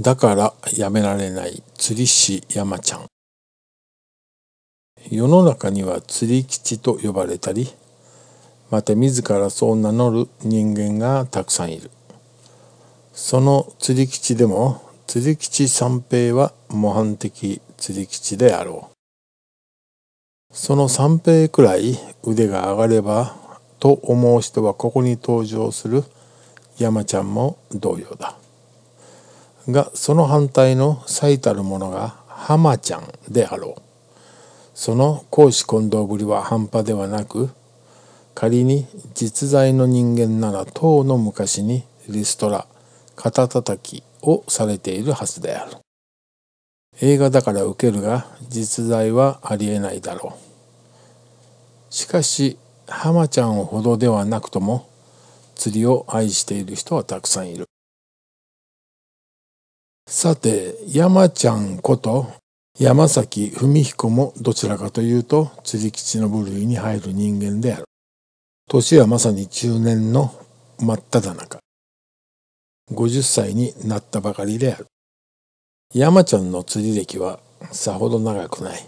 だからやめられない釣り師山ちゃん世の中には釣り吉と呼ばれたりまた自らそう名乗る人間がたくさんいるその釣り吉でも釣り吉三平は模範的釣り吉であろうその三平くらい腕が上がればと思う人はここに登場する山ちゃんも同様だ。がその反対の最たるものが浜ちゃんであろうその公私混同ぶりは半端ではなく仮に実在の人間なら唐の昔にリストラ肩たたきをされているはずである映画だから受けるが実在はありえないだろうしかし浜ちゃんほどではなくとも釣りを愛している人はたくさんいるさて、山ちゃんこと山崎文彦もどちらかというと釣り吉の部類に入る人間である。年はまさに中年の真っ只中。50歳になったばかりである。山ちゃんの釣り歴はさほど長くない。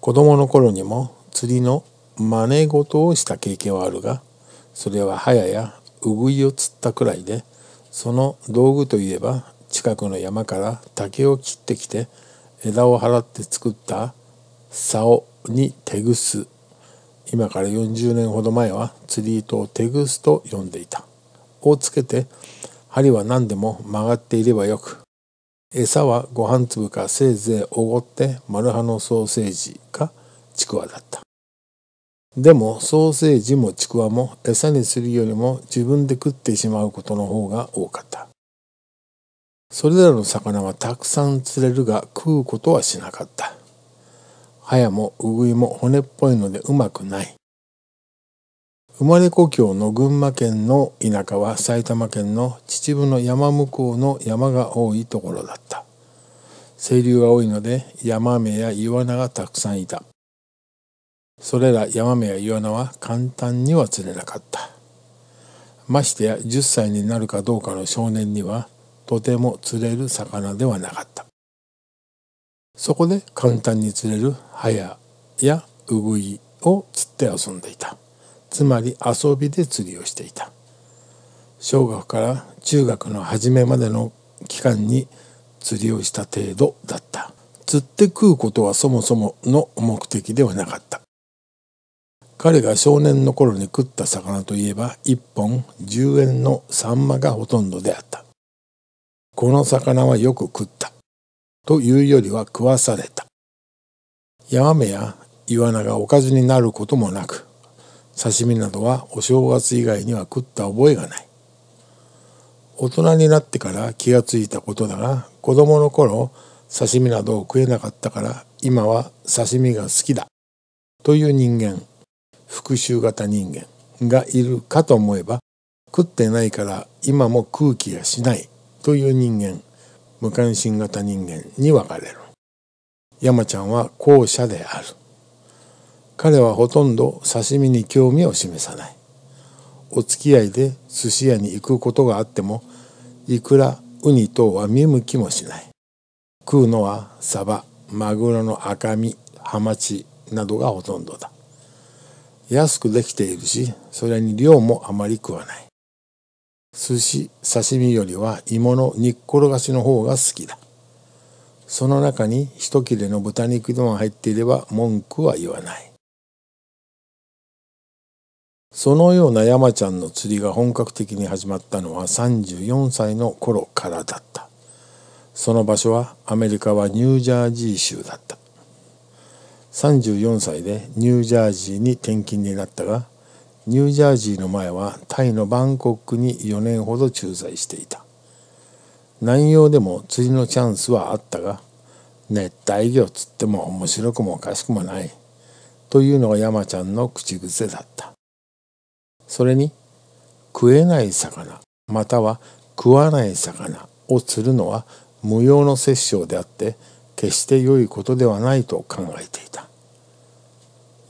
子供の頃にも釣りの真似事をした経験はあるが、それは早やうぐいを釣ったくらいで、その道具といえば近くの山から竹を切ってきて枝を払って作った竿に手ぐす今から40年ほど前は釣り糸を手ぐすと呼んでいたをつけて針は何でも曲がっていればよく餌はご飯粒かせいぜいおごって丸葉のソーセージかちくわだったでもソーセージもちくわも餌にするよりも自分で食ってしまうことの方が多かったそれらの魚はたくさん釣れるが食うことはしなかった。はやもうぐいも骨っぽいのでうまくない。生まれ故郷の群馬県の田舎は埼玉県の秩父の山向こうの山が多いところだった。清流が多いのでヤマメやイワナがたくさんいた。それらヤマメやイワナは簡単には釣れなかった。ましてや10歳になるかどうかの少年にはとても釣れる魚ではなかったそこで簡単に釣れるハヤやウグイを釣って遊んでいたつまり遊びで釣りをしていた小学から中学の初めまでの期間に釣りをした程度だった釣って食うことはそもそもの目的ではなかった彼が少年の頃に食った魚といえば1本10円のサンマがほとんどであったこの魚はよく食った。というよりは食わされた。ヤマメやイワナがおかずになることもなく、刺身などはお正月以外には食った覚えがない。大人になってから気がついたことだが、子供の頃、刺身などを食えなかったから今は刺身が好きだという人間復讐型人間がいるかと思えば食ってないから今も空気がしないという人間無関心型人間に分かれる山ちゃんは後者である彼はほとんど刺身に興味を示さないお付き合いで寿司屋に行くことがあってもいくらウニ等は見向きもしない食うのはサバマグロの赤身ハマチなどがほとんどだ安くできているしそれに量もあまり食わない寿司刺身よりは芋の煮っころがしの方が好きだその中に一切れの豚肉でも入っていれば文句は言わないそのような山ちゃんの釣りが本格的に始まったのは34歳の頃からだったその場所はアメリカはニュージャージー州だった34歳でニュージャージーに転勤になったがニュージャージーの前はタイのバンコクに4年ほど駐在していた南洋でも釣りのチャンスはあったが熱帯魚釣っても面白くもおかしくもないというのが山ちゃんの口癖だったそれに食えない魚または食わない魚を釣るのは無用の殺生であって決して良いことではないと考えていた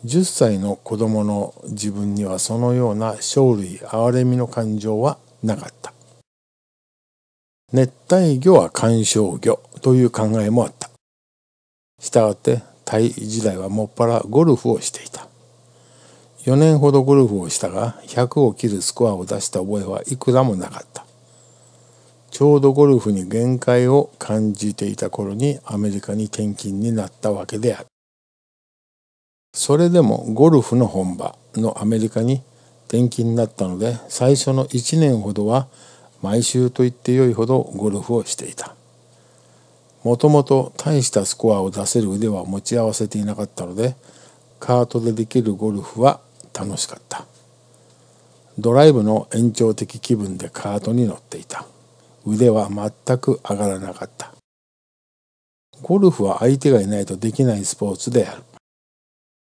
10歳の子供の自分にはそのような生類憐れみの感情はなかった熱帯魚は観賞魚という考えもあったしたがってタイ時代はもっぱらゴルフをしていた4年ほどゴルフをしたが100を切るスコアを出した覚えはいくらもなかったちょうどゴルフに限界を感じていた頃にアメリカに転勤になったわけであるそれでもゴルフの本場のアメリカに転勤になったので最初の1年ほどは毎週と言ってよいほどゴルフをしていたもともと大したスコアを出せる腕は持ち合わせていなかったのでカートでできるゴルフは楽しかったドライブの延長的気分でカートに乗っていた腕は全く上がらなかったゴルフは相手がいないとできないスポーツである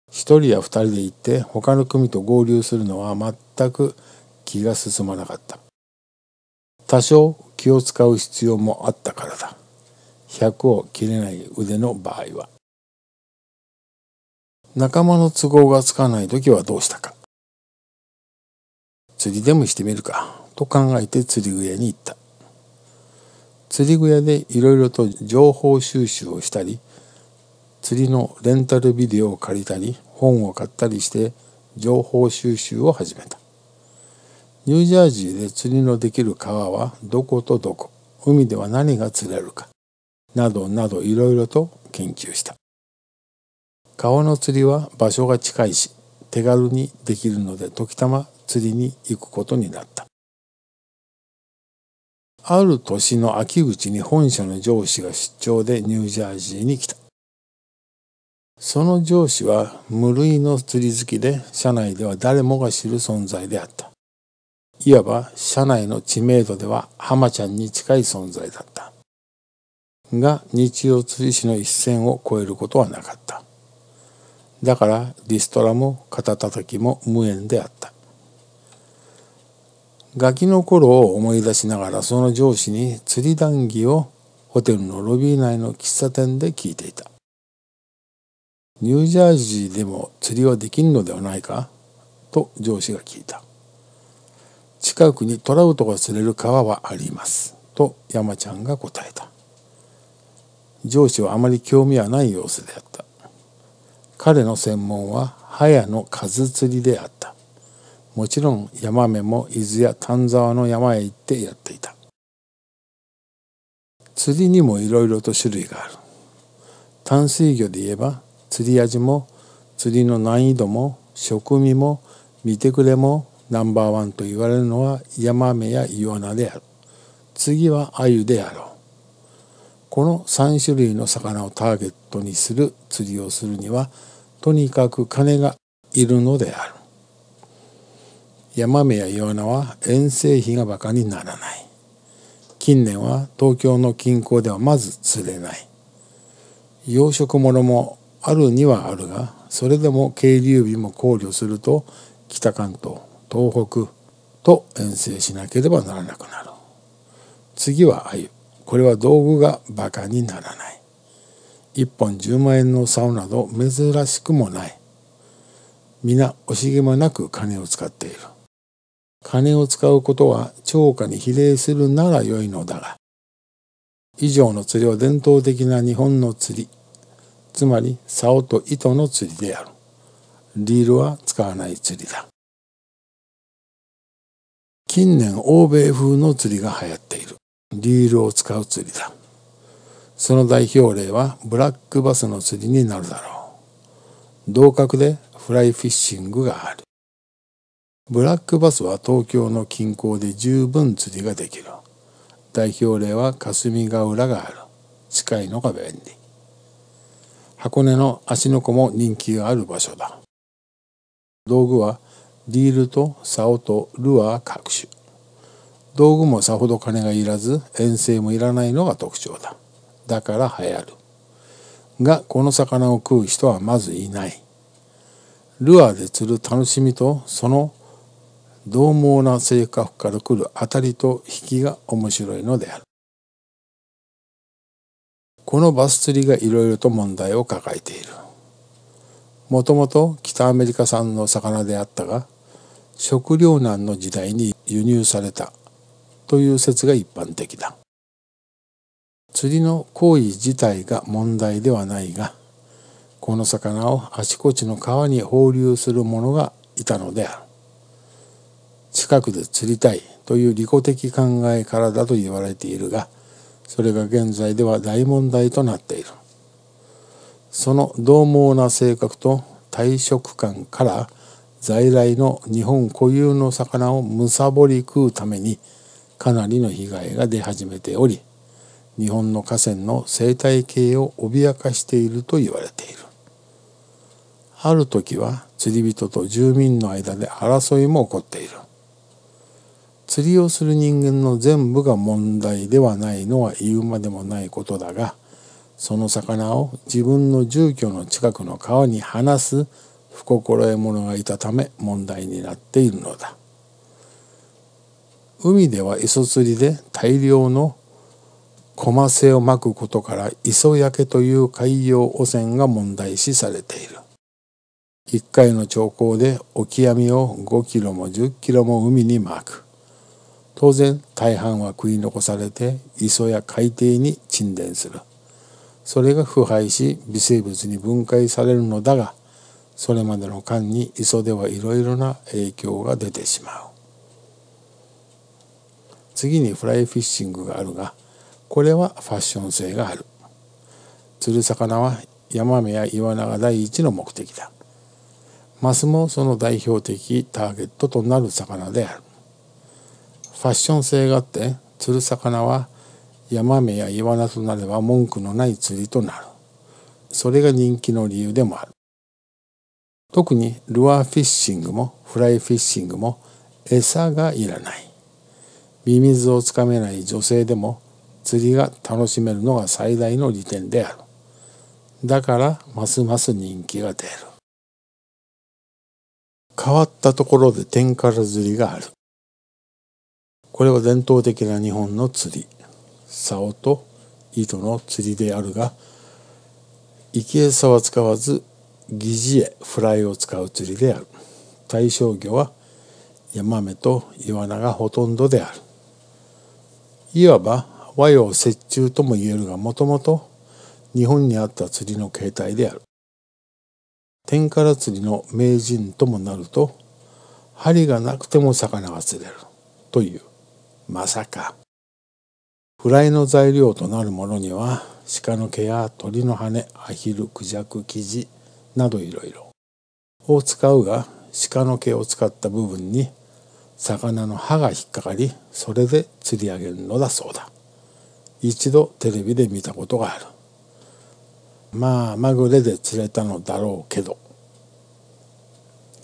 一人や二人で行って他の組と合流するのは全く気が進まなかった多少気を使う必要もあったからだ100を切れない腕の場合は仲間の都合がつかない時はどうしたか釣りでもしてみるかと考えて釣り具屋に行った釣り具屋でいろいろと情報収集をしたり釣りのレンタルビデオを借りたり本を買ったりして情報収集を始めたニュージャージーで釣りのできる川はどことどこ海では何が釣れるかなどなどいろいろと研究した川の釣りは場所が近いし手軽にできるので時たま釣りに行くことになったある年の秋口に本社の上司が出張でニュージャージーに来たその上司は無類の釣り好きで社内では誰もが知る存在であったいわば社内の知名度では浜ちゃんに近い存在だったが日曜釣り師の一線を越えることはなかっただからリストラも肩たたきも無縁であったガキの頃を思い出しながらその上司に釣り談義をホテルのロビー内の喫茶店で聞いていたニュージャージーでも釣りはできんのではないかと上司が聞いた。近くにトラウトが釣れる川はあります。と山ちゃんが答えた。上司はあまり興味はない様子であった。彼の専門ははやの数釣りであった。もちろんヤマメも伊豆や丹沢の山へ行ってやっていた。釣りにもいろいろと種類がある。淡水魚で言えば釣り味も釣りの難易度も食味も見てくれもナンバーワンと言われるのはヤマメやイワナである次はアユであろうこの3種類の魚をターゲットにする釣りをするにはとにかく金がいるのであるヤマメやイワナは遠征費がバカにならない近年は東京の近郊ではまず釣れない養殖物もあるにはあるがそれでも渓流日も考慮すると北関東東北と遠征しなければならなくなる次は鮎これは道具がバカにならない1本10万円の竿など珍しくもない皆惜しげもなく金を使っている金を使うことは超過に比例するなら良いのだが以上の釣りは伝統的な日本の釣りつまり竿と糸の釣りであるリールは使わない釣りだ近年欧米風の釣りが流行っているリールを使う釣りだその代表例はブラックバスの釣りになるだろう同格でフライフィッシングがあるブラックバスは東京の近郊で十分釣りができる代表例は霞ヶ浦がある近いのが便利箱根の芦ノ湖も人気がある場所だ道具はディールと竿とルアー各種道具もさほど金がいらず遠征もいらないのが特徴だだから流行るがこの魚を食う人はまずいないルアーで釣る楽しみとその獰猛な性格からくる当たりと引きが面白いのであるこのバス釣りがいろいろと問題を抱えているもともと北アメリカ産の魚であったが食糧難の時代に輸入されたという説が一般的だ釣りの行為自体が問題ではないがこの魚をあちこちの川に放流する者がいたのである近くで釣りたいという利己的考えからだと言われているがそれが現在では大問題となっているその獰猛な性格と退職感から在来の日本固有の魚をむさぼり食うためにかなりの被害が出始めており日本の河川の生態系を脅かしていると言われているある時は釣り人と住民の間で争いも起こっている釣りをする人間の全部が問題ではないのは言うまでもないことだがその魚を自分の住居の近くの川に放す不心得者がいたため問題になっているのだ海では磯釣りで大量のコマセをまくことから磯焼けという海洋汚染が問題視されている一回の兆候でオキアミを5キロも10キロも海にまく当然大半は食い残されて磯や海底に沈殿するそれが腐敗し微生物に分解されるのだがそれまでの間に磯ではいろいろな影響が出てしまう次にフライフィッシングがあるがこれはファッション性がある釣る魚はヤマメやイワナが第一の目的だマスもその代表的ターゲットとなる魚であるファッション性があって釣る魚はヤマメやイワナとなれば文句のない釣りとなるそれが人気の理由でもある特にルアーフィッシングもフライフィッシングも餌がいらないミミズをつかめない女性でも釣りが楽しめるのが最大の利点であるだからますます人気が出る変わったところで天から釣りがあるこれは伝統的な日本の釣り竿と糸の釣りであるが生き餌は使わず疑似餌フライを使う釣りである対象魚はヤマメとイワナがほとんどであるいわば和洋折衷とも言えるがもともと日本にあった釣りの形態である天から釣りの名人ともなると針がなくても魚が釣れるというまさかフライの材料となるものには鹿の毛や鳥の羽アヒルクジャクキジなどいろいろを使うが鹿の毛を使った部分に魚の歯が引っかかりそれで釣り上げるのだそうだ一度テレビで見たことがあるまあまぐれで釣れたのだろうけど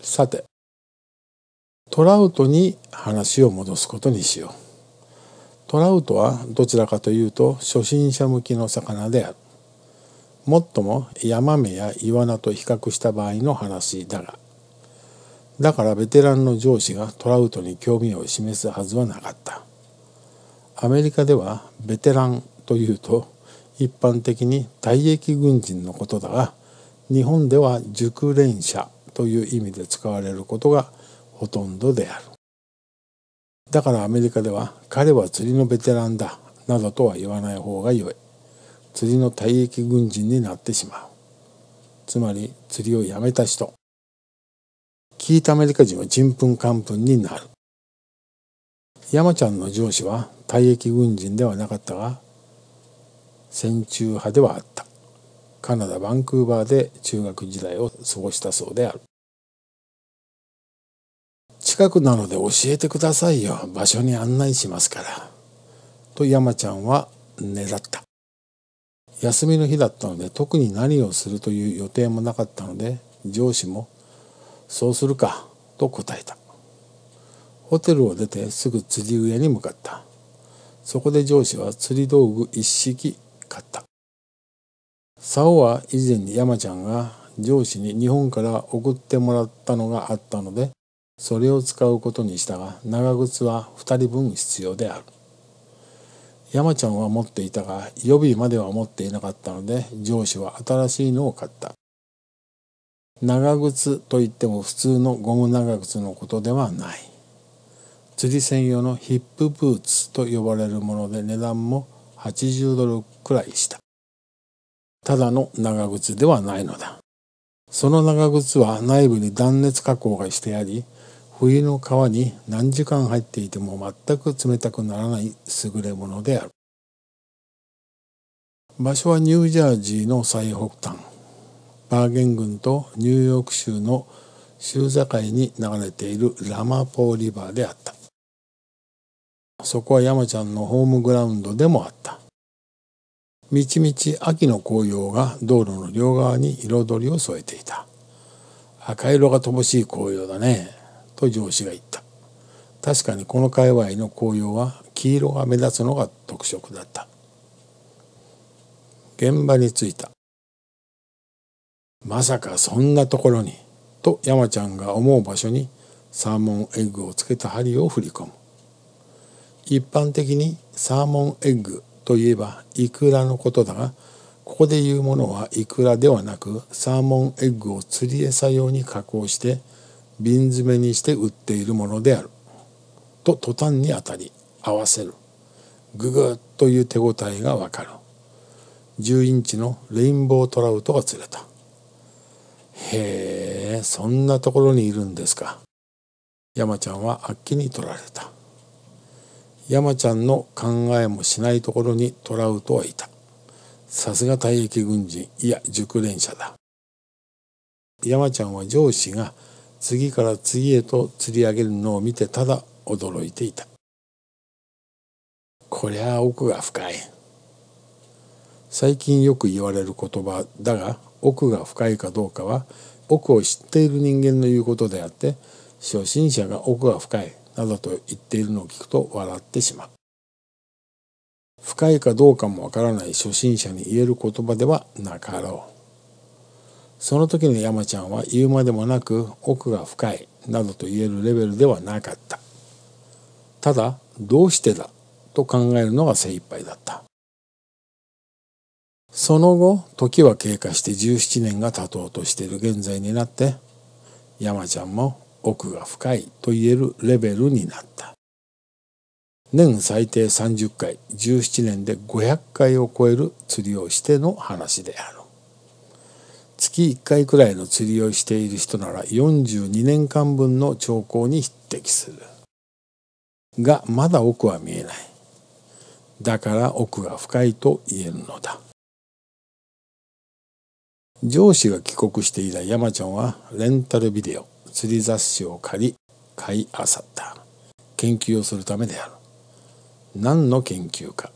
さてトラウトに話を戻すことにしようトラウトはどちらかというと初心者向きの魚である。もっともヤマメやイワナと比較した場合の話だが。だからベテランの上司がトラウトに興味を示すはずはなかった。アメリカではベテランというと一般的に退役軍人のことだが日本では熟練者という意味で使われることがほとんどである。だからアメリカでは彼は釣りのベテランだなどとは言わない方が良い釣りの退役軍人になってしまうつまり釣りをやめた人聞いたアメリカ人はちんぷんかんぷんになる山ちゃんの上司は退役軍人ではなかったが戦中派ではあったカナダ・バンクーバーで中学時代を過ごしたそうである近くなので教えてくださいよ場所に案内しますから」と山ちゃんはねった休みの日だったので特に何をするという予定もなかったので上司も「そうするか」と答えたホテルを出てすぐ釣り上に向かったそこで上司は釣り道具一式買った竿は以前に山ちゃんが上司に日本から送ってもらったのがあったのでそれを使うことにしたが長靴は2人分必要である山ちゃんは持っていたが予備までは持っていなかったので上司は新しいのを買った長靴といっても普通のゴム長靴のことではない釣り専用のヒップブーツと呼ばれるもので値段も80ドルくらいしたただの長靴ではないのだその長靴は内部に断熱加工がしてあり冬の川に何時間入っていても全く冷たくならない優れものである場所はニュージャージーの最北端バーゲン郡とニューヨーク州の州境に流れているラマポーリバーであったそこは山ちゃんのホームグラウンドでもあったみちみち秋の紅葉が道路の両側に彩りを添えていた赤色が乏しい紅葉だねと上司が言った確かにこの界隈の紅葉は黄色が目立つのが特色だった現場に着いたまさかそんなところにと山ちゃんが思う場所にサーモンエッグをつけた針を振り込む一般的にサーモンエッグといえばイクラのことだがここで言うものはイクラではなくサーモンエッグを釣り餌用に加工して瓶詰めにして売っているものであると途端に当たり合わせるググッという手応えがわかる10インチのレインボートラウトが釣れたへえそんなところにいるんですか山ちゃんはあっきに取られた山ちゃんの考えもしないところにトラウトはいたさすが退役軍人いや熟練者だ山ちゃんは上司が「次から次へと釣り上げるのを見てただ驚いていたこりゃ奥が深い最近よく言われる言葉だが奥が深いかどうかは奥を知っている人間の言うことであって初心者が奥が深いなどと言っているのを聞くと笑ってしまう深いかどうかもわからない初心者に言える言葉ではなかろうその時の山ちゃんは言うまでもなく奥が深いなどと言えるレベルではなかったただどうしてだと考えるのが精一杯だったその後時は経過して17年が経とうとしている現在になって山ちゃんも奥が深いと言えるレベルになった年最低30回17年で500回を超える釣りをしての話である。月1回くらいの釣りをしている人なら42年間分の兆候に匹敵する。がまだ奥は見えない。だから奥が深いと言えるのだ。上司が帰国して以来山ちゃんはレンタルビデオ釣り雑誌を借り買いあさった研究をするためである何の研究か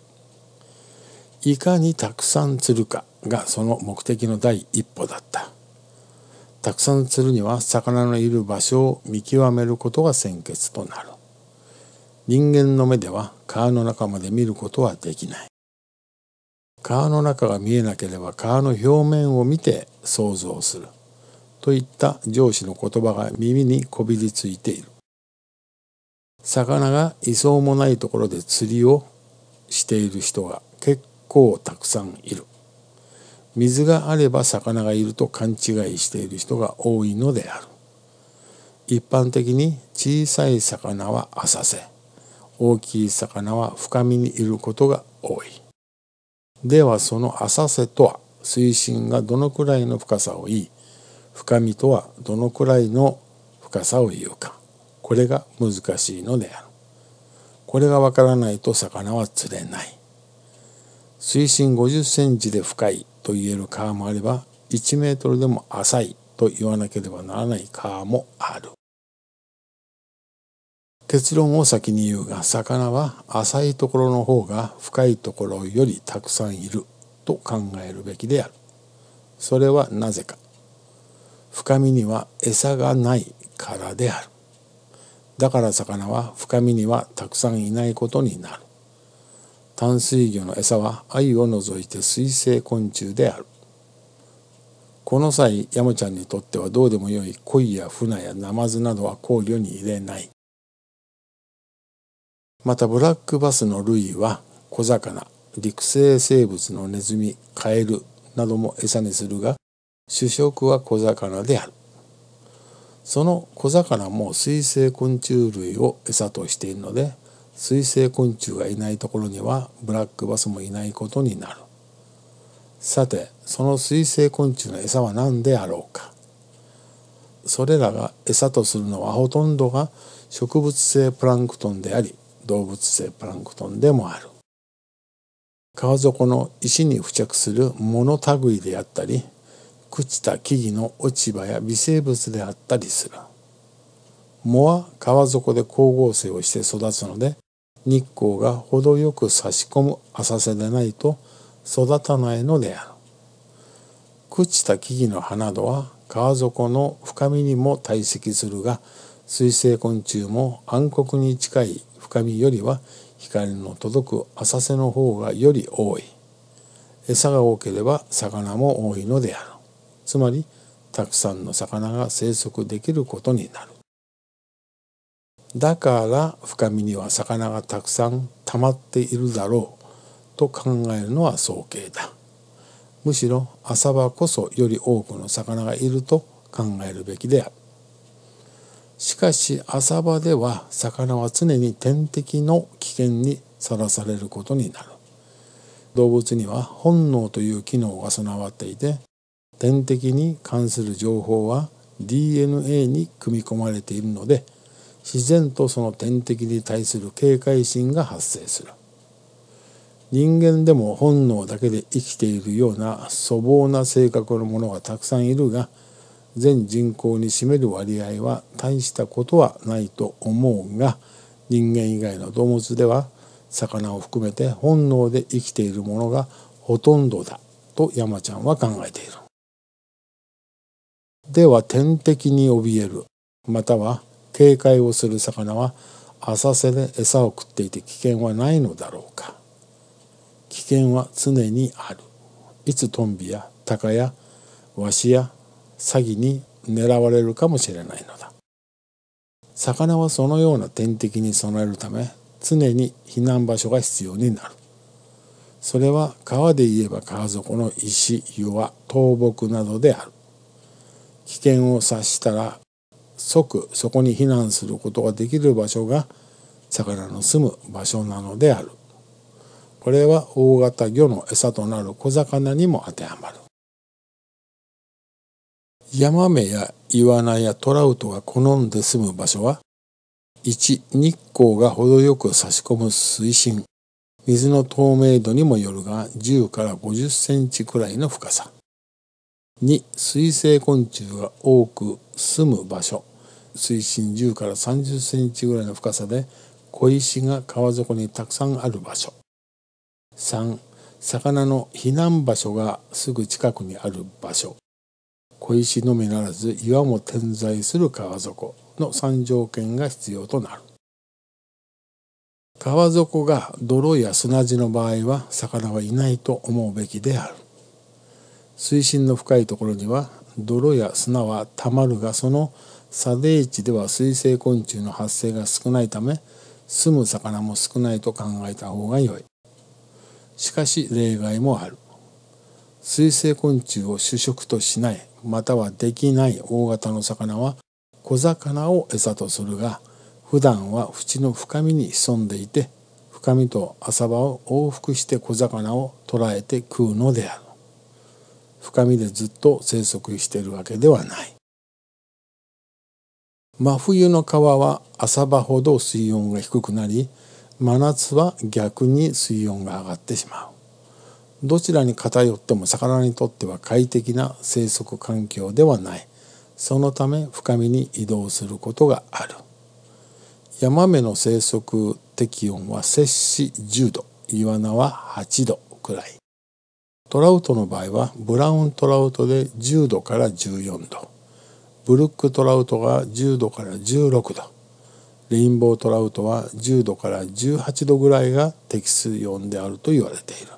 いかにたくさん釣るかがその目的の第一歩だったたくさん釣るには魚のいる場所を見極めることが先決となる人間の目では川の中まで見ることはできない川の中が見えなければ川の表面を見て想像するといった上司の言葉が耳にこびりついている魚がいそうもないところで釣りをしている人が結構たくさんいる水があれば魚がいると勘違いしている人が多いのである一般的に小さい魚は浅瀬大きい魚は深みにいることが多いではその浅瀬とは水深がどのくらいの深さを言い深みとはどのくらいの深さを言うかこれが難しいのであるこれがわからないと魚は釣れない水深50センチで深いと言える川もあれば1メートルでも浅いと言わなければならない川もある結論を先に言うが魚は浅いところの方が深いところよりたくさんいると考えるべきであるそれはなぜか深みには餌がないからであるだから魚は深みにはたくさんいないことになる淡水魚の餌は鮎を除いて水生昆虫であるこの際山ちゃんにとってはどうでもよい鯉や船やナマズなどは考慮に入れないまたブラックバスの類は小魚陸生生物のネズミカエルなども餌にするが主食は小魚であるその小魚も水生昆虫類を餌としているので水生昆虫がいないところにはブラックバスもいないことになるさてその水生昆虫の餌は何であろうかそれらが餌とするのはほとんどが植物性プランクトンであり動物性プランクトンでもある川底の石に付着する物類であったり朽ちた木々の落ち葉や微生物であったりする藻は川底で光合成をして育つので日光が程よく差し込む浅瀬でないと育たないのである朽ちた木々の葉などは川底の深みにも堆積するが水生昆虫も暗黒に近い深みよりは光の届く浅瀬の方がより多い餌が多ければ魚も多いのであるつまりたくさんの魚が生息できることになるだから深みには魚がたくさん溜まっているだろうと考えるのは早計だむしろ浅場こそより多くの魚がいると考えるべきであるしかし浅場では魚は常に天敵の危険にさらされることになる動物には本能という機能が備わっていて天敵に関する情報は DNA に組み込まれているので自然とその天敵に対する警戒心が発生する人間でも本能だけで生きているような粗暴な性格のものがたくさんいるが全人口に占める割合は大したことはないと思うが人間以外の動物では魚を含めて本能で生きているものがほとんどだと山ちゃんは考えている。では天敵に怯えるまたは警戒をする魚は浅瀬で餌を食っていて危険はないのだろうか危険は常にあるいつトンビやタカやワシや詐欺に狙われるかもしれないのだ魚はそのような天敵に備えるため常に避難場所が必要になるそれは川で言えば川底の石岩倒木などである危険を察したら即そこに避難することができる場所が魚の住む場所なのであるこれは大型魚の餌となる小魚にも当てはまるヤマメやイワナやトラウトが好んで住む場所は1日光が程よく差し込む水深水の透明度にもよるが10から50センチくらいの深さ2水生昆虫が多く住む場所水深10から30センチぐらいの深さで小石が川底にたくさんある場所3魚の避難場所がすぐ近くにある場所小石のみならず岩も点在する川底の3条件が必要となる川底が泥や砂地の場合は魚はいないと思うべきである水深の深いところには泥や砂はたまるがその砂泥地では水生昆虫の発生が少ないため住む魚も少ないと考えた方が良いしかし例外もある水生昆虫を主食としないまたはできない大型の魚は小魚を餌とするが普段は縁の深みに潜んでいて深みと浅場を往復して小魚を捕らえて食うのである深みでずっと生息しているわけではない真冬の川は浅場ほど水温が低くなり真夏は逆に水温が上がってしまうどちらに偏っても魚にとっては快適な生息環境ではないそのため深みに移動することがあるヤマメの生息適温は摂氏10度イワナは8度くらいトラウトの場合はブラウントラウトで10度から14度ブルックトラウトが10度から16度レインボートラウトは10度から18度ぐらいが適水温であると言われている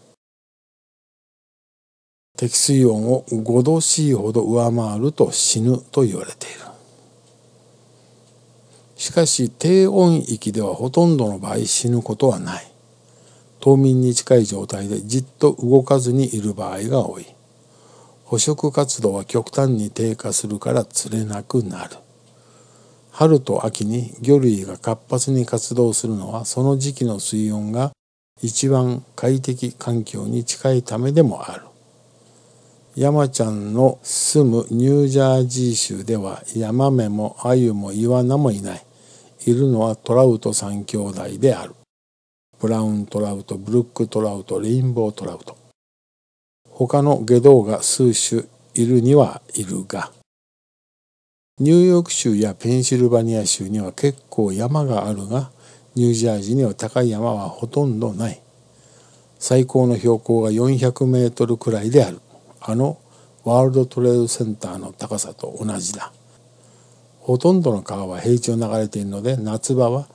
適水温を5度 C ほど上回ると死ぬと言われているしかし低温域ではほとんどの場合死ぬことはない冬眠に近い状態でじっと動かずにいる場合が多い捕食活動は極端に低下するから釣れなくなる春と秋に魚類が活発に活動するのはその時期の水温が一番快適環境に近いためでもある山ちゃんの住むニュージャージー州ではヤマメもアユもイワナもいないいるのはトラウト3兄弟であるブラウントラウトブルックトラウトレインボートラウト他の下道が数種いるにはいるがニューヨーク州やペンシルバニア州には結構山があるがニュージャージーには高い山はほとんどない最高の標高が400メートルくらいであるあのワールドトレードセンターの高さと同じだほとんどの川は平地を流れているので夏場は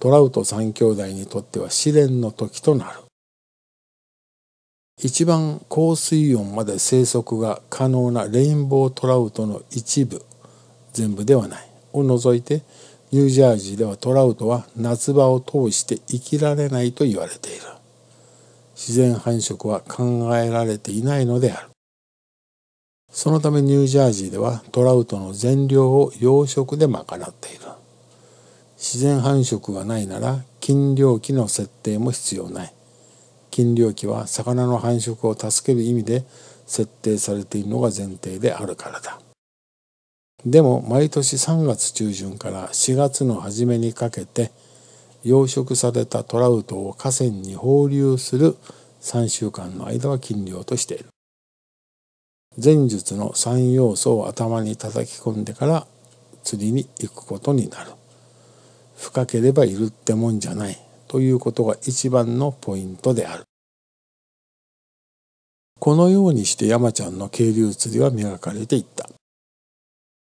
トラウト3兄弟にとっては試練の時となる一番高水温まで生息が可能なレインボートラウトの一部全部ではないを除いてニュージャージーではトラウトは夏場を通して生きられないと言われている自然繁殖は考えられていないのであるそのためニュージャージーではトラウトの全量を養殖で賄っている自然繁殖がないなら禁漁期の設定も必要ない禁漁期は魚の繁殖を助ける意味で設定されているのが前提であるからだ。でも毎年3月中旬から4月の初めにかけて養殖されたトラウトを河川に放流する3週間の間は禁漁としている。前述の3要素を頭に叩き込んでから釣りに行くことになる。深ければいるってもんじゃないということが一番のポイントである。このようにして山ちゃんの渓流釣りは磨かれていった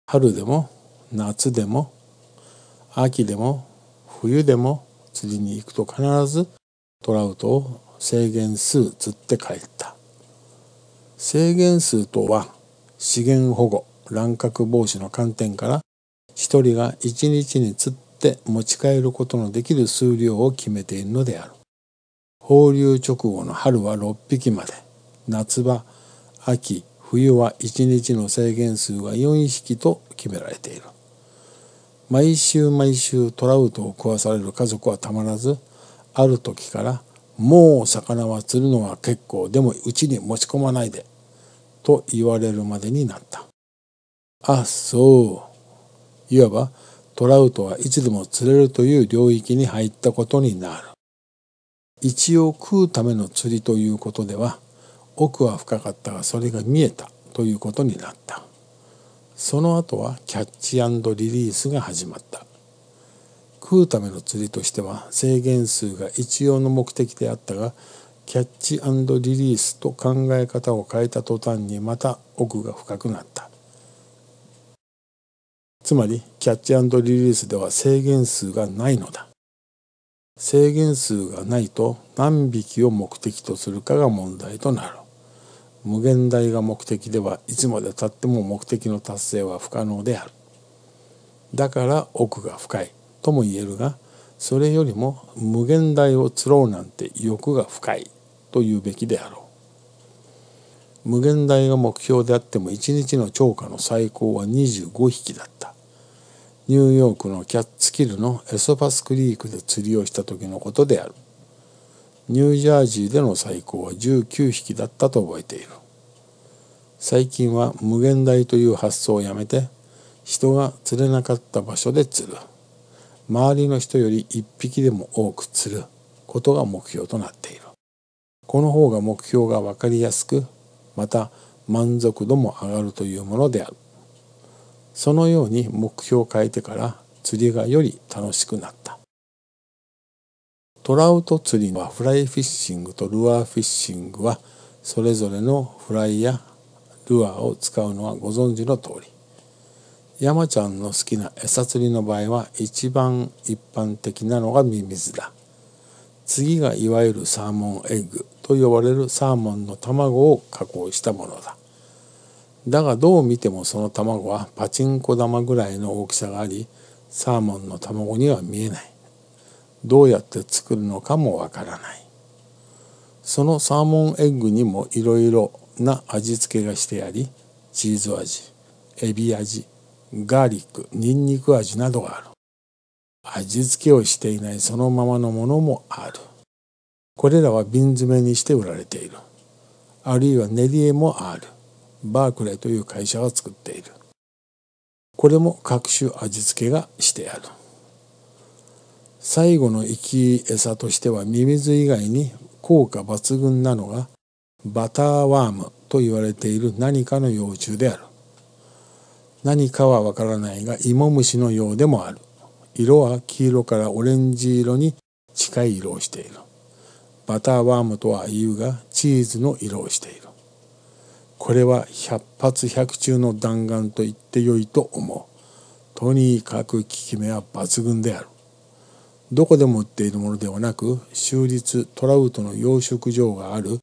春でも夏でも秋でも冬でも釣りに行くと必ずトラウトを制限数釣って帰った制限数とは資源保護乱獲防止の観点から1人が1日に釣って持ち帰ることのできる数量を決めているのである放流直後の春は6匹まで夏場秋冬は1日の制限数が4匹と決められている毎週毎週トラウトを食わされる家族はたまらずある時から「もう魚は釣るのは結構でもうちに持ち込まないで」と言われるまでになったあそういわばトラウトはいつでも釣れるという領域に入ったことになる一応食うための釣りということでは奥は深かったがそれが見えたということになったその後はキャッチリリースが始まった食うための釣りとしては制限数が一応の目的であったがキャッチリリースと考え方を変えた途端にまた奥が深くなったつまりキャッチリリースでは制限数がないのだ制限数がないと何匹を目的とするかが問題となる無限大が目的ではいつまでたっても目的の達成は不可能であるだから奥が深いとも言えるがそれよりも無限大を釣ろうなんて欲が深いと言うべきであろう無限大が目標であっても一日の釣果の最高は25匹だったニューヨークのキャッツキルのエソパスクリークで釣りをした時のことであるニュージャージーでの最高は19匹だったと覚えている最近は無限大という発想をやめて人が釣れなかった場所で釣る周りの人より1匹でも多く釣ることが目標となっているこの方が目標が分かりやすくまた満足度も上がるというものであるそのように目標を変えてから釣りがより楽しくなったトラウト釣りはフライフィッシングとルアーフィッシングはそれぞれのフライやルアーを使うのはご存知の通り山ちゃんの好きな餌釣りの場合は一番一般的なのがミミズだ次がいわゆるサーモンエッグと呼ばれるサーモンの卵を加工したものだだがどう見てもその卵はパチンコ玉ぐらいの大きさがありサーモンの卵には見えないどうやって作るのかもわからないそのサーモンエッグにもいろいろな味付けがしてありチーズ味エビ味ガーリックニンニク味などがある味付けをしていないそのままのものもあるこれらは瓶詰めにして売られているあるいは練り絵もあるバークレーという会社が作っているこれも各種味付けがしてある最後の生き餌としてはミミズ以外に効果抜群なのがバターワームと言われている何かの幼虫である何かはわからないがイモムシのようでもある色は黄色からオレンジ色に近い色をしているバターワームとは言うがチーズの色をしているこれは百発百中の弾丸と言ってよいと思うとにかく効き目は抜群であるどこでも売っているものではなく州立トラウトの養殖場がある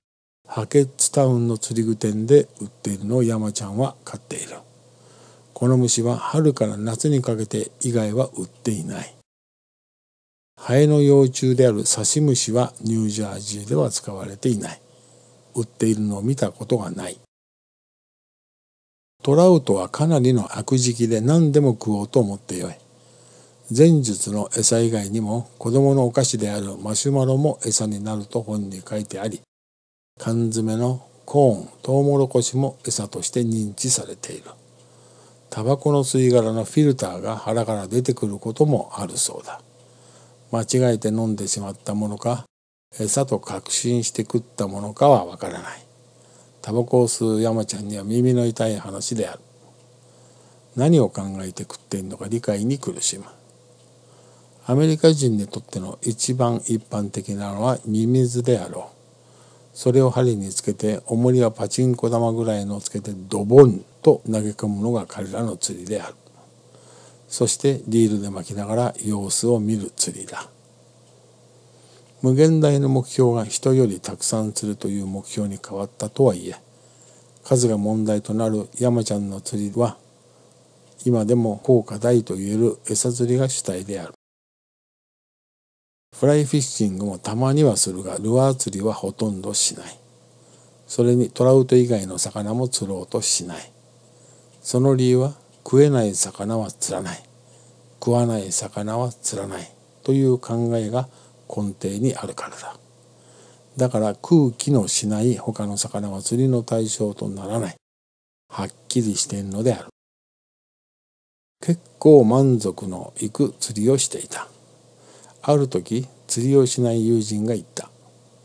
ハケッツタウンの釣り具店で売っているのを山ちゃんは飼っているこの虫は春から夏にかけて以外は売っていないハエの幼虫であるサシムシはニュージャージーでは使われていない売っているのを見たことがないトラウトはかなりの悪食で何でも食おうと思ってよい前述の餌以外にも子供のお菓子であるマシュマロも餌になると本に書いてあり缶詰のコーントウモロコシも餌として認知されているタバコの吸い殻のフィルターが腹から出てくることもあるそうだ間違えて飲んでしまったものか餌と確信して食ったものかはわからないタバコを吸う山ちゃんには耳の痛い話である何を考えて食ってんのか理解に苦しむアメリカ人にとっての一番一般的なのはミミズであろうそれを針につけて重りはパチンコ玉ぐらいのをつけてドボンと投げ込むのが彼らの釣りであるそしてリールで巻きながら様子を見る釣りだ無限大の目標が人よりたくさん釣るという目標に変わったとはいえ数が問題となる山ちゃんの釣りは今でも効果大と言える餌釣りが主体であるフライフィッシングもたまにはするがルアー釣りはほとんどしないそれにトラウト以外の魚も釣ろうとしないその理由は食えない魚は釣らない食わない魚は釣らないという考えが根底にあるからだだから空気のしない他の魚は釣りの対象とならないはっきりしてんるのである結構満足のいく釣りをしていたある時釣りをしない友人が言った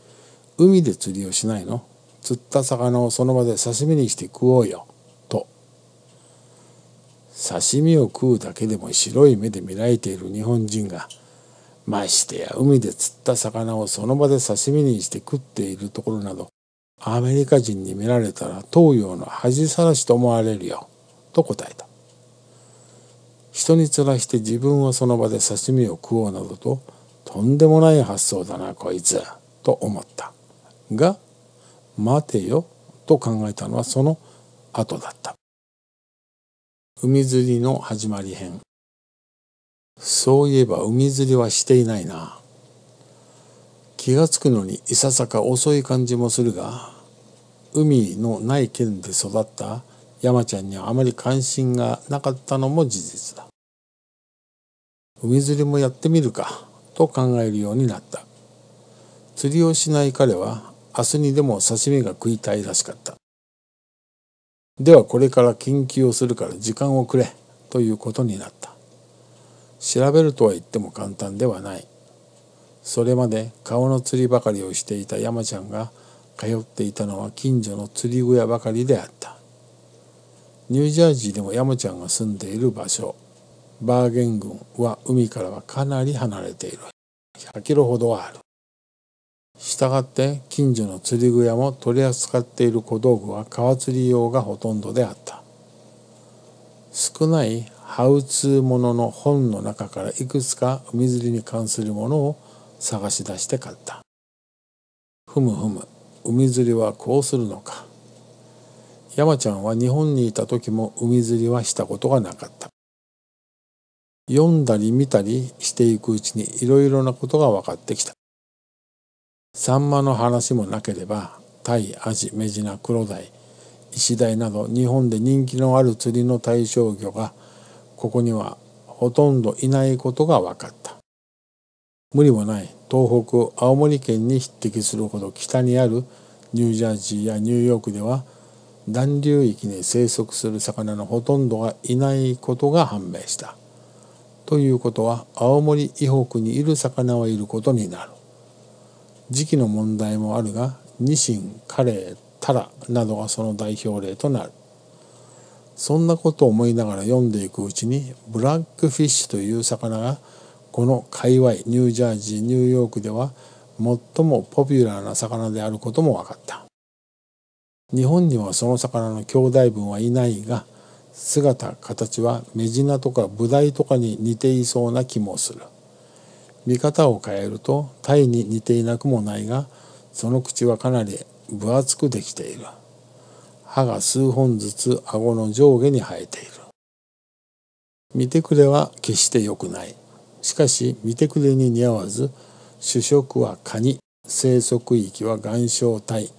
「海で釣りをしないの釣った魚をその場で刺身にして食おうよ」と刺身を食うだけでも白い目で見られている日本人がましてや海で釣った魚をその場で刺身にして食っているところなどアメリカ人に見られたら東洋の恥さらしと思われるよ」と答えた。人につらして自分はその場で刺身を食おうなどととんでもない発想だなこいつと思ったが待てよと考えたのはその後だった海釣りの始まり編そういえば海釣りはしていないな気がつくのにいささか遅い感じもするが海のない県で育った山ちゃんにはあまり関心がなかったのも事実だ海釣りもやってみるかと考えるようになった釣りをしない彼は明日にでも刺身が食いたいらしかったではこれから研究をするから時間をくれということになった調べるとは言っても簡単ではないそれまで顔の釣りばかりをしていた山ちゃんが通っていたのは近所の釣り具屋ばかりであったニュージャージーでも山ちゃんが住んでいる場所バーゲン郡は海からはかなり離れている100キロほどはあるしたがって近所の釣り具屋も取り扱っている小道具は川釣り用がほとんどであった少ないハウツーものの本の中からいくつか海釣りに関するものを探し出して買ったふむふむ海釣りはこうするのか山ちゃんは日本にいた時も海釣りはしたことがなかった読んだり見たりしていくうちにいろいろなことが分かってきたサンマの話もなければタイアジメジナクロダイイシダイなど日本で人気のある釣りの対象魚がここにはほとんどいないことが分かった無理もない東北青森県に匹敵するほど北にあるニュージャージーやニューヨークでは暖流域に生息する魚のほとんどがいないことが判明した。ということは青森以北にいる魚はいることになる。時期の問題もあるがニシンカレイタラなどがその代表例となる。そんなことを思いながら読んでいくうちにブラックフィッシュという魚がこの界隈ニュージャージーニューヨークでは最もポピュラーな魚であることも分かった。日本にはその魚の兄弟分はいないが姿形はメジナとかブダイとかに似ていそうな気もする見方を変えるとタイに似ていなくもないがその口はかなり分厚くできている歯が数本ずつ顎の上下に生えている見てくれは決して良くないしかし見てくれに似合わず主食はカニ生息域は岩礁帯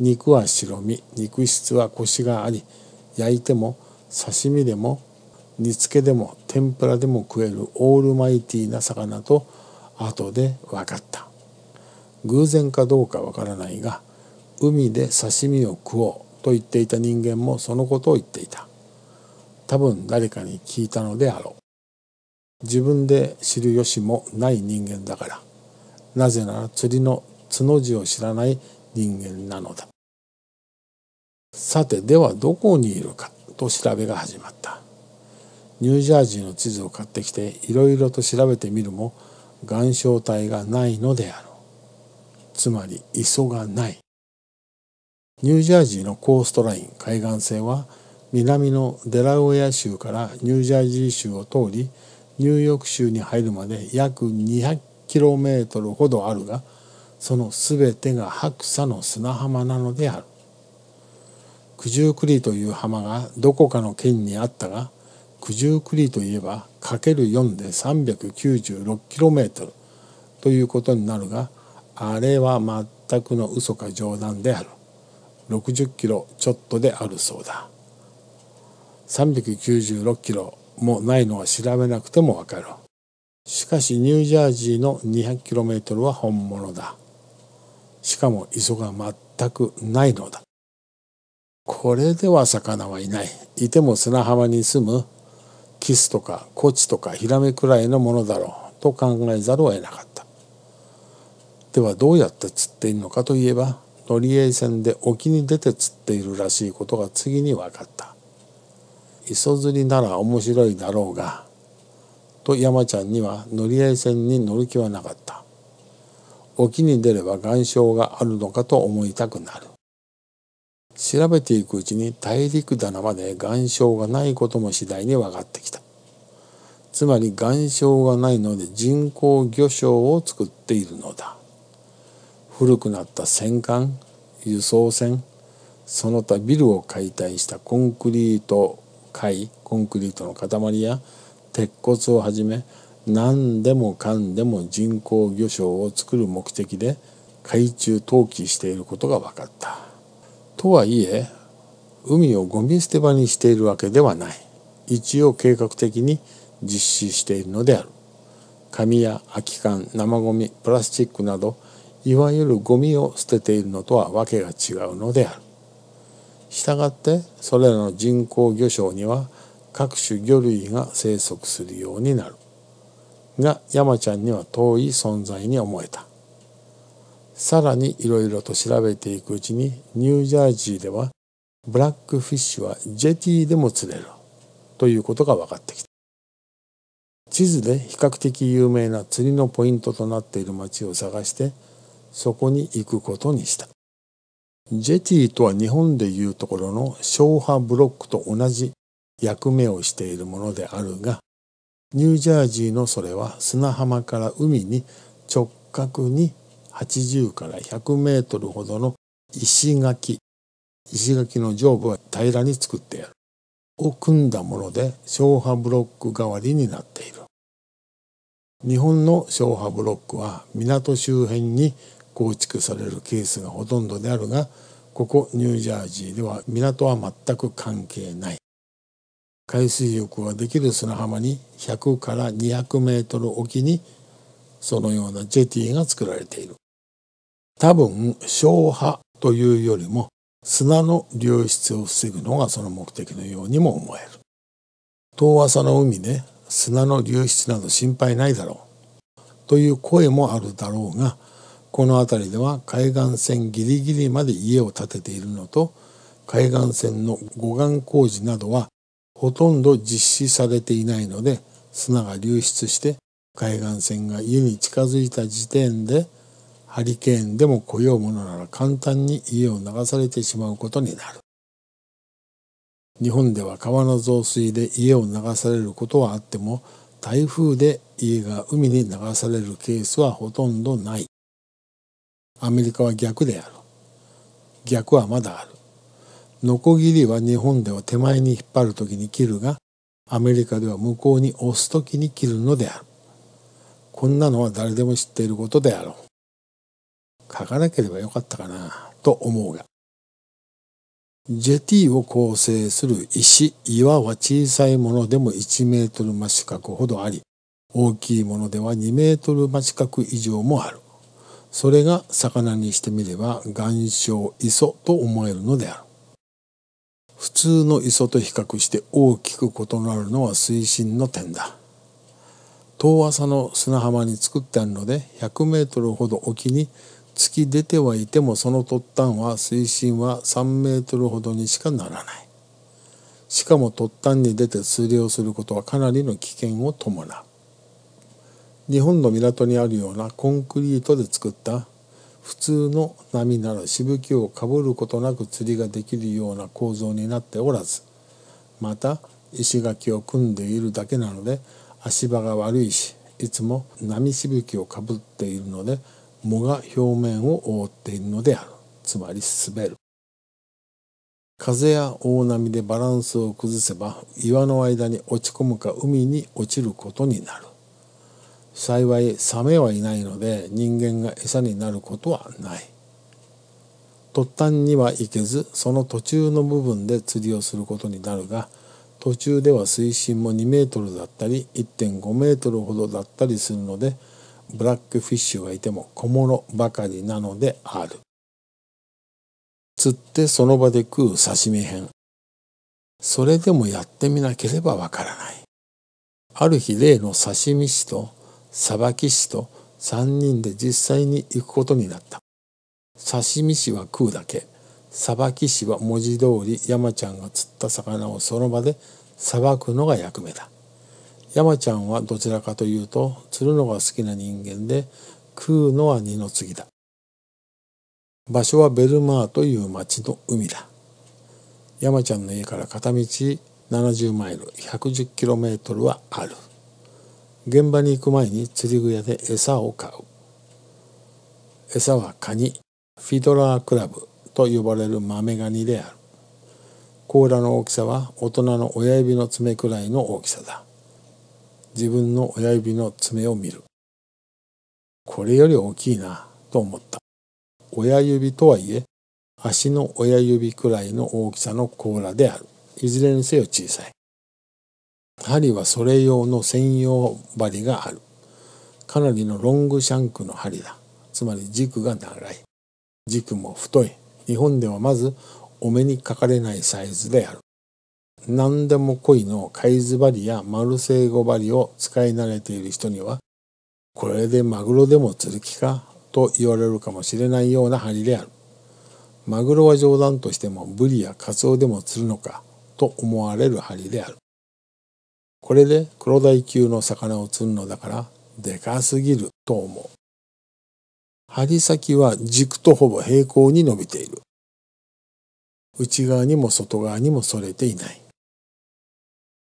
肉は白身肉質はコシがあり焼いても刺身でも煮付けでも天ぷらでも食えるオールマイティな魚と後で分かった偶然かどうかわからないが海で刺身を食おうと言っていた人間もそのことを言っていた多分誰かに聞いたのであろう自分で知る由もない人間だからなぜなら釣りの角字を知らない人間なのださてではどこにいるかと調べが始まったニュージャージーの地図を買ってきていろいろと調べてみるも岩礁帯がないのである。つまり磯がないニュージャージーのコーストライン海岸線は南のデラウェア州からニュージャージー州を通りニューヨーク州に入るまで約 200km ほどあるがその全てが白砂の砂浜なのである。九十九里という浜がどこかの県にあったが九十九里といえばかける4で 396km ということになるがあれは全くの嘘か冗談である60キロちょっとであるそうだ396キロもないのは調べなくてもわかるしかしニュージャージーの 200km は本物だしかも磯が全くないのだこれでは魚はいないいても砂浜に住むキスとかコチとかヒラメくらいのものだろうと考えざるを得なかったではどうやって釣っているのかといえば乗り合い船で沖に出て釣っているらしいことが次に分かった磯釣りなら面白いだろうがと山ちゃんには乗り合い船に乗る気はなかった沖に出れば岩礁があるのかと思いたくなる調べていくうちに大陸棚まで岩礁がないことも次第に分かってきたつまり岩礁がないので人工魚礁を作っているのだ古くなった戦艦輸送船その他ビルを解体したコンクリート貝コンクリートの塊や鉄骨をはじめ何でもかんでも人工魚礁を作る目的で海中投棄していることが分かった。とはいえ海をゴミ捨て場にしているわけではない一応計画的に実施しているのである紙や空き缶生ゴミプラスチックなどいわゆるゴミを捨てているのとは訳が違うのであるしたがってそれらの人工魚礁には各種魚類が生息するようになるが山ちゃんには遠い存在に思えたさらにいろいろと調べていくうちにニュージャージーではブラックフィッシュはジェティでも釣れるということが分かってきた地図で比較的有名な釣りのポイントとなっている町を探してそこに行くことにしたジェティとは日本でいうところの昇華ブロックと同じ役目をしているものであるがニュージャージーのそれは砂浜から海に直角に80から100メートルほどの石垣石垣の上部は平らに作ってあるを組んだもので消波ブロック代わりになっている日本の消波ブロックは港周辺に構築されるケースがほとんどであるがここニュージャージーでは港は全く関係ない海水浴ができる砂浜に100から200メートル沖にそのようなジェティが作られている。多分、消波というよりも砂の流出を防ぐのがその目的のようにも思える。遠浅の海で砂の流出など心配ないだろうという声もあるだろうが、この辺りでは海岸線ギリギリまで家を建てているのと、海岸線の護岸工事などはほとんど実施されていないので砂が流出して海岸線が家に近づいた時点でハリケーンでも来ようものなら簡単に家を流されてしまうことになる。日本では川の増水で家を流されることはあっても台風で家が海に流されるケースはほとんどない。アメリカは逆である。逆はまだある。ノコギリは日本では手前に引っ張る時に切るがアメリカでは向こうに押す時に切るのであるこんなのは誰でも知っていることであろう書かなければよかったかなと思うがジェティを構成する石岩は小さいものでも1メートル真四角ほどあり大きいものでは2メートル真四角以上もあるそれが魚にしてみれば岩礁磯と思えるのである普通の磯と比較して大きく異なるのは水深の点だ遠浅の砂浜に作ってあるので100メートルほど沖に突き出てはいてもその突端は水深は3メートルほどにしかならないしかも突端に出て釣りをすることはかなりの危険を伴う日本の港にあるようなコンクリートで作った普通の波ならしぶきをかぶることなく釣りができるような構造になっておらずまた石垣を組んでいるだけなので足場が悪いしいつも波しぶきをかぶっているので藻が表面を覆っているのであるつまり滑る風や大波でバランスを崩せば岩の間に落ち込むか海に落ちることになる幸いサメはいないので人間が餌になることはない突端には行けずその途中の部分で釣りをすることになるが途中では水深も2メートルだったり1.5メートルほどだったりするのでブラックフィッシュがいても小物ばかりなのである釣ってその場で食う刺身編それでもやってみなければわからないある日例の刺身師と裁き師と3人で実際に行くことになった刺身師は食うだけさばき師は文字通り山ちゃんが釣った魚をその場でさばくのが役目だ山ちゃんはどちらかというと釣るのが好きな人間で食うのは二の次だ場所はベルマーという町の海だ山ちゃんの家から片道70マイル 110km はある。現場に行く前に釣り具屋で餌を買う餌はカニフィドラークラブと呼ばれる豆ガニである甲羅の大きさは大人の親指の爪くらいの大きさだ自分の親指の爪を見るこれより大きいなと思った親指とはいえ足の親指くらいの大きさの甲羅であるいずれにせよ小さい針はそれ用の専用針がある。かなりのロングシャンクの針だ。つまり軸が長い。軸も太い。日本ではまずお目にかかれないサイズである。何でも濃いの海津針やマルセイ後針を使い慣れている人には、これでマグロでも釣る気かと言われるかもしれないような針である。マグロは冗談としてもブリやカツオでも釣るのかと思われる針である。これで黒大級の魚を釣るのだからでかすぎると思う。針先は軸とほぼ平行に伸びている。内側にも外側にも反れていない。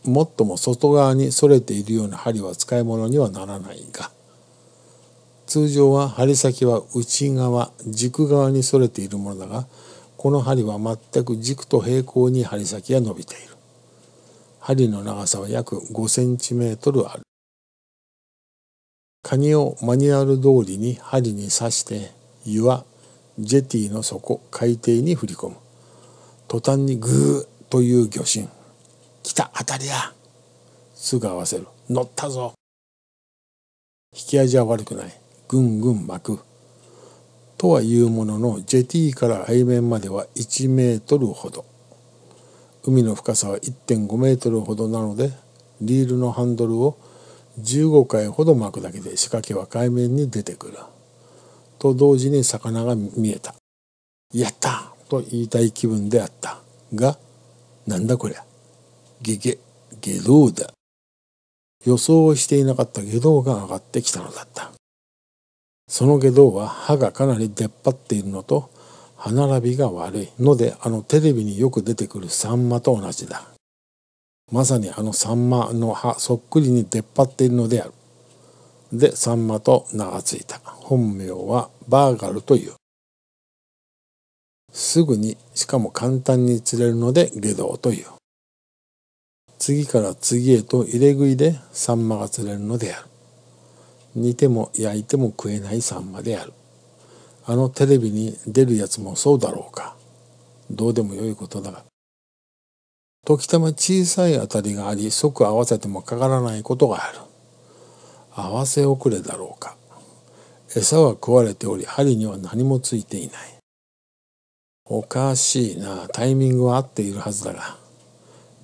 もっとも外側に反れているような針は使い物にはならないが、通常は針先は内側、軸側に反れているものだが、この針は全く軸と平行に針先が伸びている。針の長さは約5センチメートルある。カニをマニュアル通りに針に刺して岩、ジェティの底、海底に振り込む。途端にグーという魚心。来た当たりやすぐ合わせる。乗ったぞ引き味は悪くない。ぐんぐん巻く。とはいうもののジェティから背面までは1メートルほど。海の深さは1.5メートルほどなのでリールのハンドルを15回ほど巻くだけで仕掛けは海面に出てくる。と同時に魚が見えた。やったと言いたい気分であった。が、なんだこりゃ。ゲゲ、ゲドウだ。予想をしていなかったゲドウが上がってきたのだった。そのゲドウは歯がかなり出っ張っているのと歯並びが悪いのであのテレビによく出てくるサンマと同じだまさにあのサンマの歯そっくりに出っ張っているのであるでサンマと名がついた本名はバーガルというすぐにしかも簡単に釣れるので下道という次から次へと入れ食いでサンマが釣れるのである煮ても焼いても食えないサンマであるあのテレビに出るやつもそうだろうかどうでもよいことだが時たま小さい当たりがあり即合わせてもかからないことがある合わせ遅れだろうか餌は食われており針には何もついていないおかしいなタイミングは合っているはずだが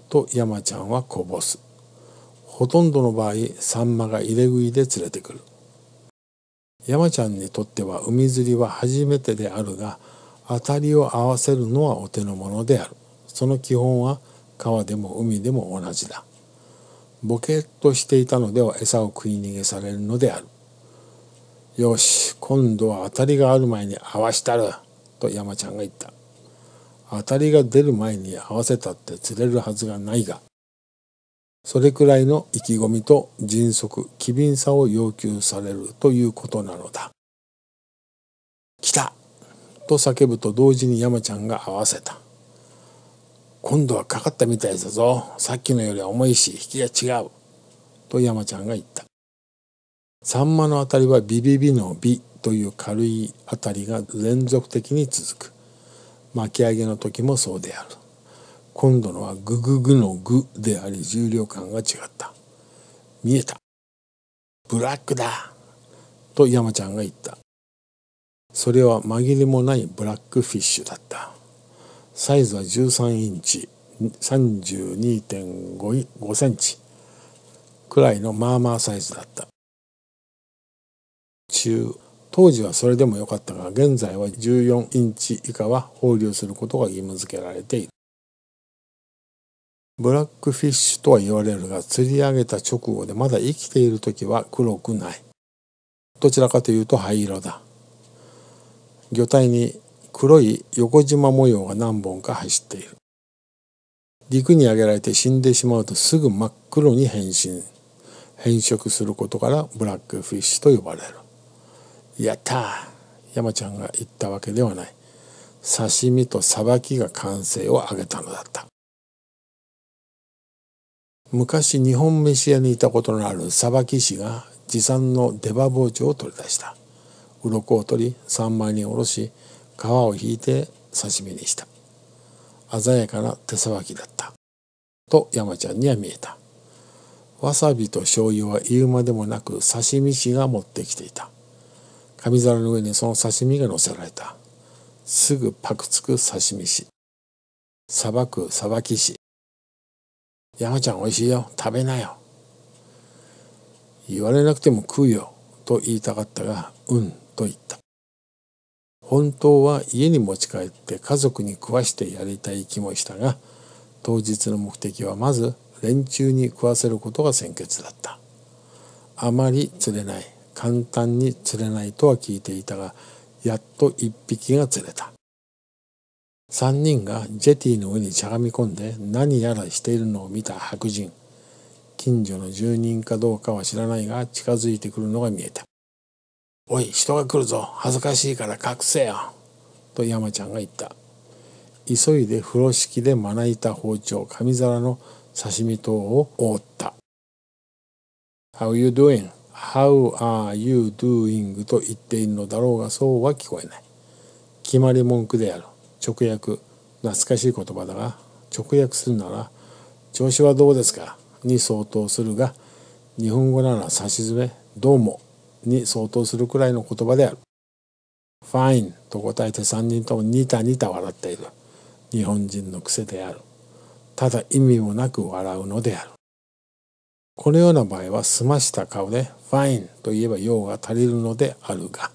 と山ちゃんはこぼすほとんどの場合サンマが入れ食いで連れてくる山ちゃんにとっては海釣りは初めてであるが当たりを合わせるのはお手の物であるその基本は川でも海でも同じだボケっとしていたのでは餌を食い逃げされるのであるよし今度は当たりがある前に合わしたると山ちゃんが言った当たりが出る前に合わせたって釣れるはずがないがそれくらいの意気込みと迅速機敏さを要求されるということなのだ「来た!」と叫ぶと同時に山ちゃんが合わせた「今度はかかったみたいだぞさっきのよりは重いし引きが違う」と山ちゃんが言ったサンマのあたりはビビビの「ビ」という軽いあたりが連続的に続く巻き上げの時もそうである。今度のはグググのグであり重量感が違った見えたブラックだと山ちゃんが言ったそれは紛れもないブラックフィッシュだったサイズは13インチ32.5センチくらいのまあまあサイズだった中当時はそれでも良かったが現在は14インチ以下は放流することが義務付けられているブラックフィッシュとは言われるが釣り上げた直後でまだ生きている時は黒くないどちらかというと灰色だ魚体に黒い横縞模様が何本か走っている陸に上げられて死んでしまうとすぐ真っ黒に変身変色することからブラックフィッシュと呼ばれるやった山ちゃんが言ったわけではない刺身とさばきが完成を上げたのだった昔日本飯屋にいたことのある佐ばき師が持参の出刃包丁を取り出した鱗を取り三枚におろし皮を引いて刺身にした鮮やかな手さばきだったと山ちゃんには見えたわさびと醤油は言うまでもなく刺身師が持ってきていた紙皿の上にその刺身が乗せられたすぐパクつく刺身師さばくさばき師山ちゃん美味しいよ食べなよ言われなくても食うよと言いたかったがうんと言った本当は家に持ち帰って家族に食わしてやりたい気もしたが当日の目的はまず連中に食わせることが先決だったあまり釣れない簡単に釣れないとは聞いていたがやっと一匹が釣れた3人がジェティの上にしゃがみ込んで何やらしているのを見た白人近所の住人かどうかは知らないが近づいてくるのが見えた「おい人が来るぞ恥ずかしいから隠せよ」と山ちゃんが言った急いで風呂敷でまな板包丁紙皿の刺身等を覆った「How you doing? How are you doing?」と言っているのだろうがそうは聞こえない決まり文句である直訳懐かしい言葉だが直訳するなら「調子はどうですか?」に相当するが日本語なら差し詰め「どうも」に相当するくらいの言葉である。ファインと答えて3人ともニタニタ笑っている日本人の癖であるただ意味もなく笑うのであるこのような場合は澄ました顔で「ファイン」と言えば用が足りるのであるが。